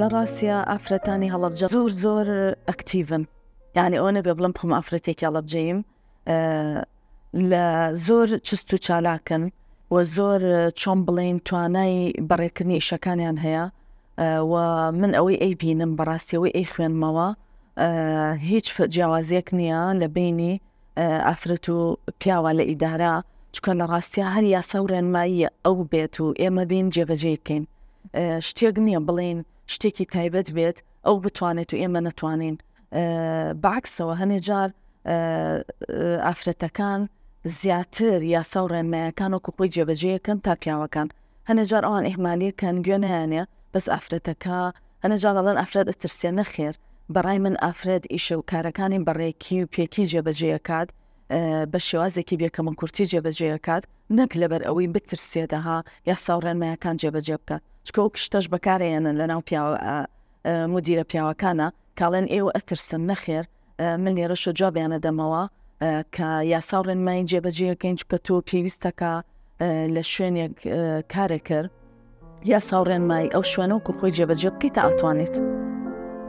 لە ڕاستە ئافرەتانی هەڵبجە زۆر زۆر ئەکتیڤن یعنی ئەوە بێ بڵم پم ئافرەتێکی هەڵبجەیم لە زۆر چست و چالاکن و زۆر چۆن بڵین توانای بەڕێکردنی ئیشەکانیان هەیە و من ئەوەی ئەی بینم بەڕاستیەوەی ئەی خوێنمەوە هیچ جیاوازێک نییە لە بینی ئافرەت و پیاوە لە ئیدارا چکە لە ڕاستیا هەر یاسە و ڕێنمایی ئەو بێت و ئێمە بین جێبەجێ بکەین شتێک نییە بڵین شتێکی تایبەت بێت ئەو بتوانێت و ئێمە نتوانین باکسەوە هەنێ جار ئافرەتەکان زیاتر یاسا و ڕێنمایەکان و کوپۆی جێبەجەیەکەن تا پیاوەکان هەنێجار ئەوان ئێحمالیەکەن گوێنەیانە بەس ئافرەتەکە هەنەجارڵەن ئافرەت ئەترسێ نەخێر بەڕای من ئافرەت ئیشە و کارەکانی بەڕێکی و پێکی جێبەجێەکات بە شێوازێکی بێکەمە کورتی جێبەجێەکات نەک لەبەر ئەوەی بترسێدەها یاسا و ڕێنمایەکان جێبەجێ بکات چکۆ کشتەش بەکارێنن لە ناو مدیرە پیاوەکانە کاڵێن ئێوە ئەترسن نەخێر من لێرە شجا بیانە دەمەوە کە یاساڕێن مای جێبەجێەکەین کە تۆ پێویستەکە لە شوێنێک کارێک کرد یا ساوڕێن مای ئەو شوێنە و کوخۆی جێبەجێ بکەیت تا ئەتوانێت.